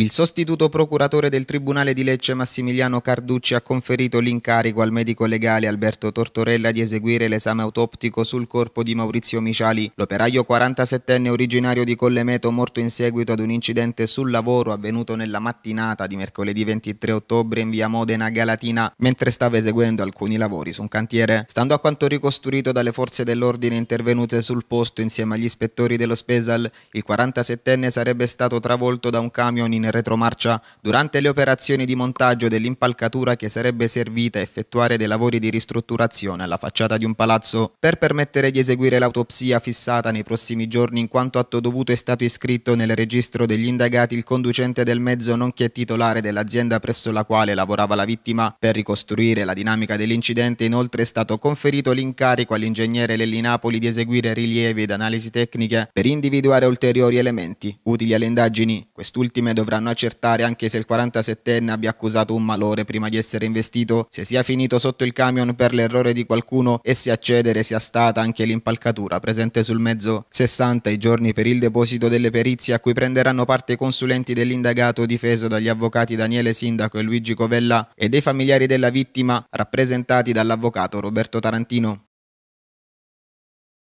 Il sostituto procuratore del Tribunale di Lecce Massimiliano Carducci ha conferito l'incarico al medico legale Alberto Tortorella di eseguire l'esame autoptico sul corpo di Maurizio Miciali, l'operaio 47enne originario di Collemeto morto in seguito ad un incidente sul lavoro avvenuto nella mattinata di mercoledì 23 ottobre in via Modena Galatina mentre stava eseguendo alcuni lavori su un cantiere. Stando a quanto ricostruito dalle forze dell'ordine intervenute sul posto insieme agli ispettori dello Spesal, il 47enne sarebbe stato travolto da un camion in retromarcia durante le operazioni di montaggio dell'impalcatura che sarebbe servita a effettuare dei lavori di ristrutturazione alla facciata di un palazzo per permettere di eseguire l'autopsia fissata nei prossimi giorni in quanto atto dovuto è stato iscritto nel registro degli indagati il conducente del mezzo nonché titolare dell'azienda presso la quale lavorava la vittima. Per ricostruire la dinamica dell'incidente inoltre è stato conferito l'incarico all'ingegnere Lelli Napoli di eseguire rilievi ed analisi tecniche per individuare ulteriori elementi utili alle indagini. Quest'ultime dovrebbero dovranno accertare anche se il 47enne abbia accusato un malore prima di essere investito, se sia finito sotto il camion per l'errore di qualcuno e se a cedere sia stata anche l'impalcatura presente sul mezzo. 60 i giorni per il deposito delle perizie a cui prenderanno parte i consulenti dell'indagato difeso dagli avvocati Daniele Sindaco e Luigi Covella e dei familiari della vittima rappresentati dall'avvocato Roberto Tarantino.